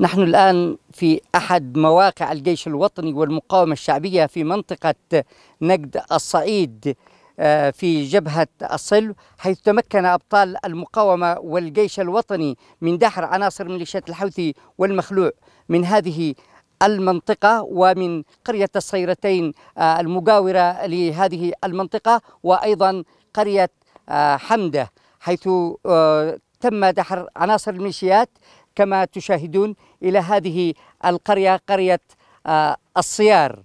نحن الآن في أحد مواقع الجيش الوطني والمقاومة الشعبية في منطقة نجد الصعيد آه، في جبهة الصلو حيث تمكن أبطال المقاومة والجيش الوطني من دحر عناصر ميليشيات الحوثي والمخلوع من هذه المنطقة ومن قرية الصيرتين آه، المجاورة لهذه المنطقة وأيضا قرية آه، حمدة حيث تم دحر عناصر الميليشيات كما تشاهدون إلى هذه القرية قرية آه، الصيار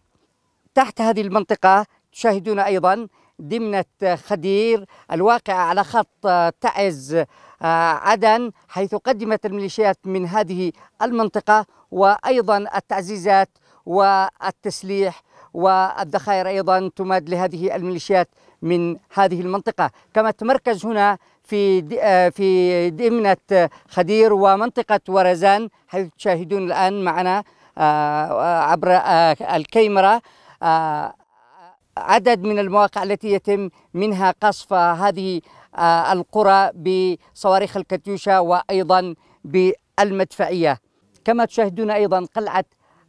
تحت هذه المنطقة تشاهدون أيضا دمنة خدير الواقعة على خط آه، تعز آه، عدن حيث قدمت الميليشيات من هذه المنطقة وأيضا التعزيزات والتسليح والذخائر أيضا تماد لهذه الميليشيات من هذه المنطقة كما تمركز هنا في آه، في دمنة خدير ومنطقة ورزان حيث تشاهدون الآن معنا آه، عبر آه، الكاميرا عدد من المواقع التي يتم منها قصف هذه القرى بصواريخ الكاتيوشا وأيضا بالمدفعية كما تشاهدون أيضا قلعة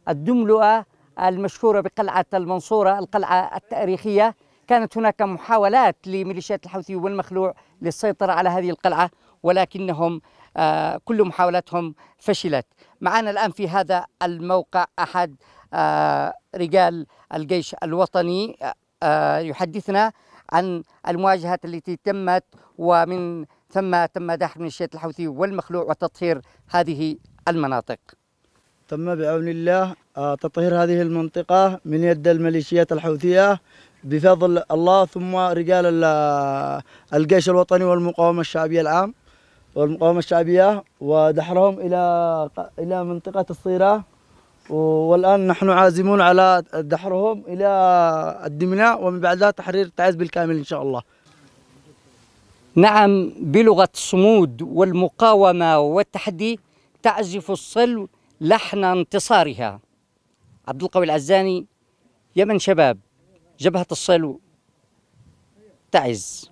الدملؤة المشهورة بقلعة المنصورة القلعة التاريخية كانت هناك محاولات لميليشيات الحوثي والمخلوع للسيطرة على هذه القلعة ولكنهم آه، كل محاولاتهم فشلت معنا الآن في هذا الموقع أحد آه، رجال الجيش الوطني آه، يحدثنا عن المواجهات التي تمت ومن ثم تم دحر ميليشيات الحوثي والمخلوع وتطهير هذه المناطق تم بعون الله آه، تطهير هذه المنطقة من يد الميليشيات الحوثية بفضل الله ثم رجال الجيش الوطني والمقاومة الشعبية العام والمقاومة الشعبية ودحرهم إلى إلى منطقة الصيرة والآن نحن عازمون على دحرهم إلى الدمناء ومن بعدها تحرير تعز بالكامل إن شاء الله نعم بلغة الصمود والمقاومة والتحدي تعزف الصلو لحن انتصارها عبد القوي العزاني يمن شباب جبهة الصلو تعز